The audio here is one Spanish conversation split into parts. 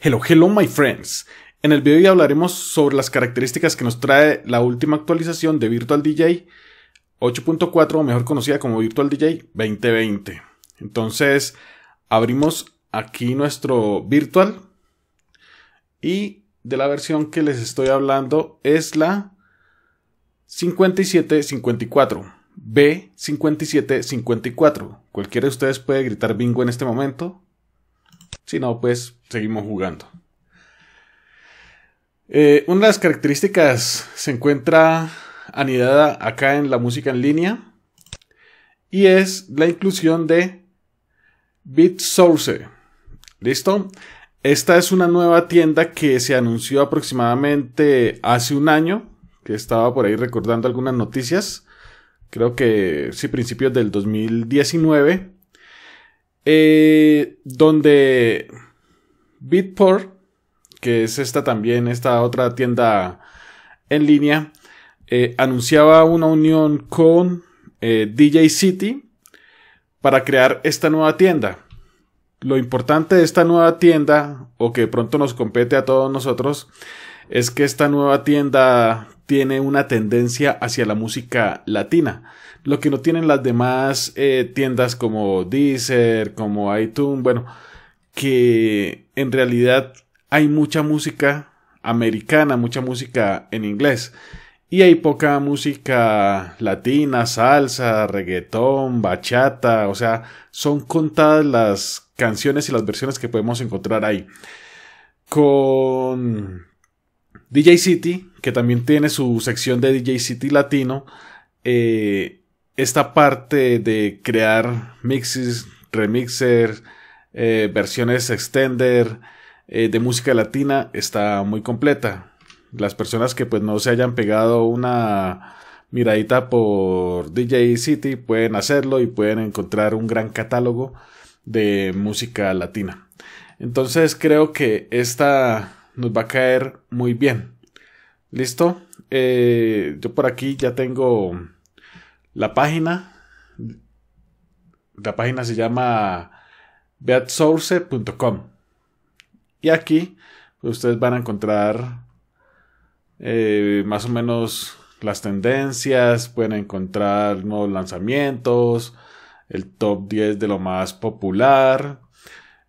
Hello, hello my friends. En el video hoy hablaremos sobre las características que nos trae la última actualización de Virtual DJ 8.4, mejor conocida como Virtual DJ 2020. Entonces, abrimos aquí nuestro Virtual y de la versión que les estoy hablando es la 5754. B5754. Cualquiera de ustedes puede gritar bingo en este momento si no, pues seguimos jugando. Eh, una de las características se encuentra anidada acá en la música en línea y es la inclusión de BitSource. ¿Listo? Esta es una nueva tienda que se anunció aproximadamente hace un año, que estaba por ahí recordando algunas noticias, creo que sí, principios del 2019. Eh, donde Bitport, que es esta también, esta otra tienda en línea, eh, anunciaba una unión con eh, DJ City para crear esta nueva tienda. Lo importante de esta nueva tienda, o que pronto nos compete a todos nosotros, es que esta nueva tienda tiene una tendencia hacia la música latina, lo que no tienen las demás eh, tiendas como Deezer, como iTunes, bueno, que en realidad hay mucha música americana, mucha música en inglés. Y hay poca música latina, salsa, reggaetón, bachata, o sea, son contadas las canciones y las versiones que podemos encontrar ahí. Con DJ City, que también tiene su sección de DJ City Latino, eh, esta parte de crear mixes, remixer, eh, versiones extender eh, de música latina está muy completa. Las personas que pues no se hayan pegado una miradita por DJ City pueden hacerlo y pueden encontrar un gran catálogo de música latina. Entonces creo que esta nos va a caer muy bien. ¿Listo? Eh, yo por aquí ya tengo la página. La página se llama beatsource.com. Y aquí pues, ustedes van a encontrar eh, más o menos las tendencias, pueden encontrar nuevos lanzamientos, el top 10 de lo más popular.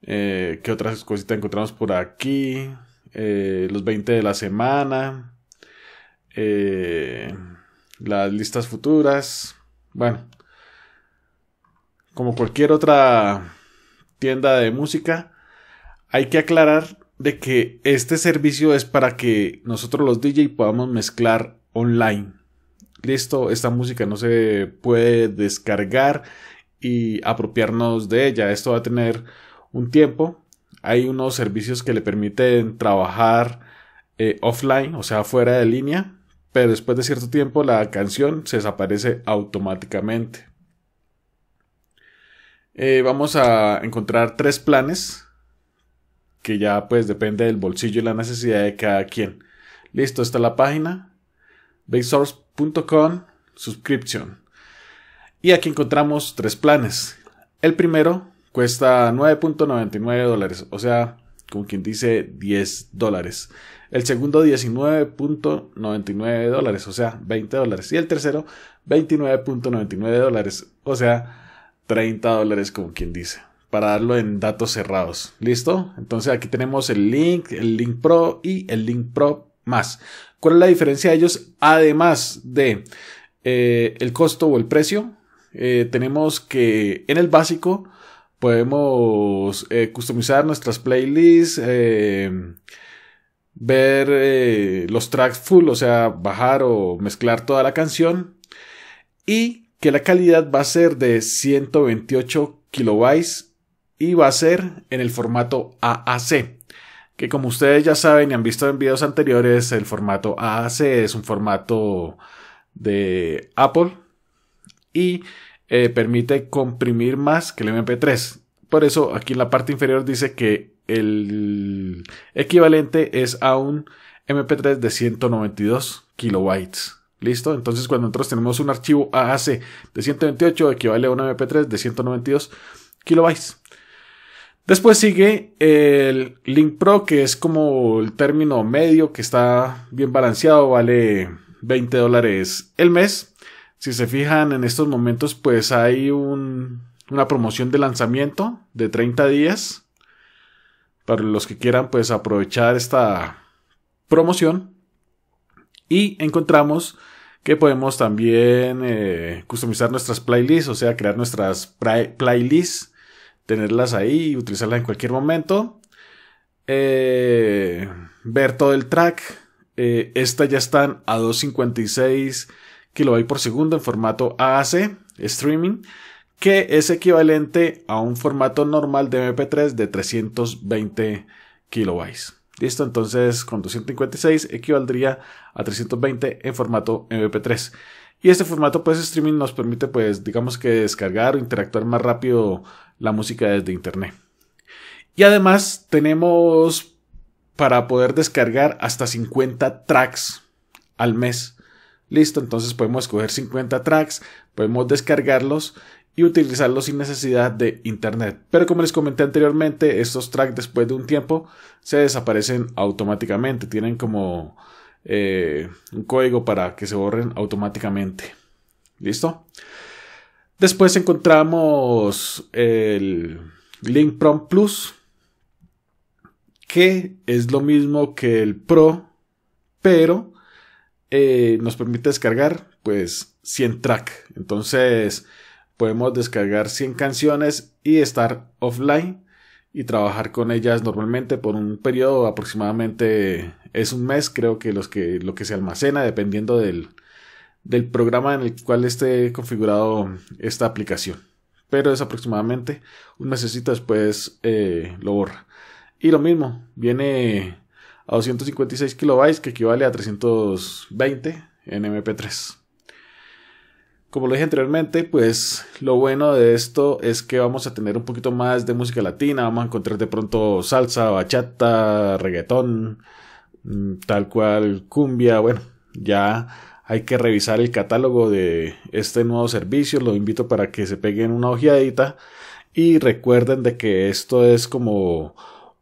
Que eh, ¿Qué otras cositas encontramos por aquí? Eh, los 20 de la semana, eh, las listas futuras, bueno, como cualquier otra tienda de música, hay que aclarar de que este servicio es para que nosotros los DJ podamos mezclar online. Listo, esta música no se puede descargar y apropiarnos de ella. Esto va a tener un tiempo hay unos servicios que le permiten trabajar eh, offline, o sea, fuera de línea, pero después de cierto tiempo la canción se desaparece automáticamente. Eh, vamos a encontrar tres planes que ya pues depende del bolsillo y la necesidad de cada quien. Listo, está la página basesource.com subscription. Y aquí encontramos tres planes. El primero Cuesta 9.99 dólares, o sea, como quien dice 10 dólares. El segundo 19.99 dólares, o sea, 20 dólares. Y el tercero 29.99 dólares, o sea, 30 dólares como quien dice. Para darlo en datos cerrados. ¿Listo? Entonces aquí tenemos el link, el link pro y el link pro más. ¿Cuál es la diferencia de ellos? Además de eh, el costo o el precio, eh, tenemos que en el básico podemos eh, customizar nuestras playlists, eh, ver eh, los tracks full, o sea, bajar o mezclar toda la canción y que la calidad va a ser de 128 kilobytes y va a ser en el formato AAC que como ustedes ya saben y han visto en videos anteriores el formato AAC es un formato de Apple y eh, permite comprimir más que el MP3. Por eso aquí en la parte inferior dice que el equivalente es a un MP3 de 192 kilobytes. ¿Listo? Entonces cuando nosotros tenemos un archivo AAC de 128 equivale a un MP3 de 192 kilobytes. Después sigue el Link Pro, que es como el término medio que está bien balanceado, vale 20 dólares el mes. Si se fijan en estos momentos, pues hay una promoción de lanzamiento de 30 días. Para los que quieran, pues aprovechar esta promoción. Y encontramos que podemos también eh, customizar nuestras playlists, o sea, crear nuestras playlists, tenerlas ahí y utilizarlas en cualquier momento. Eh, ver todo el track. Eh, Estas ya están a 256 Kilobyte por segundo en formato AAC, streaming, que es equivalente a un formato normal de MP3 de 320 kilobytes. Listo, entonces con 256 equivaldría a 320 en formato MP3. Y este formato pues streaming nos permite pues digamos que descargar o interactuar más rápido la música desde internet. Y además tenemos para poder descargar hasta 50 tracks al mes. Listo, entonces podemos escoger 50 tracks, podemos descargarlos y utilizarlos sin necesidad de internet. Pero como les comenté anteriormente, estos tracks después de un tiempo se desaparecen automáticamente, tienen como eh, un código para que se borren automáticamente. ¿Listo? Después encontramos el Link Prom Plus, que es lo mismo que el Pro, pero eh, nos permite descargar pues 100 track. Entonces podemos descargar 100 canciones y estar offline y trabajar con ellas normalmente por un periodo aproximadamente es un mes creo que, los que lo que se almacena dependiendo del, del programa en el cual esté configurado esta aplicación. Pero es aproximadamente un mesecito después eh, lo borra. Y lo mismo, viene a 256 kilobytes, que equivale a 320 en MP3. Como lo dije anteriormente, pues lo bueno de esto es que vamos a tener un poquito más de música latina, vamos a encontrar de pronto salsa, bachata, reggaetón, mm, tal cual cumbia, bueno, ya hay que revisar el catálogo de este nuevo servicio, lo invito para que se peguen una ojeadita y recuerden de que esto es como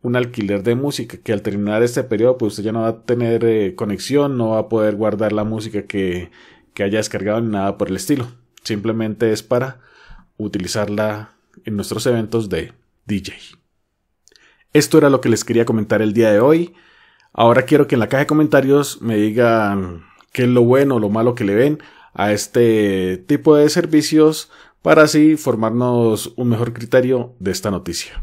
un alquiler de música, que al terminar este periodo, pues usted ya no va a tener eh, conexión, no va a poder guardar la música que, que haya descargado ni nada por el estilo. Simplemente es para utilizarla en nuestros eventos de DJ. Esto era lo que les quería comentar el día de hoy. Ahora quiero que en la caja de comentarios me digan qué es lo bueno o lo malo que le ven a este tipo de servicios para así formarnos un mejor criterio de esta noticia.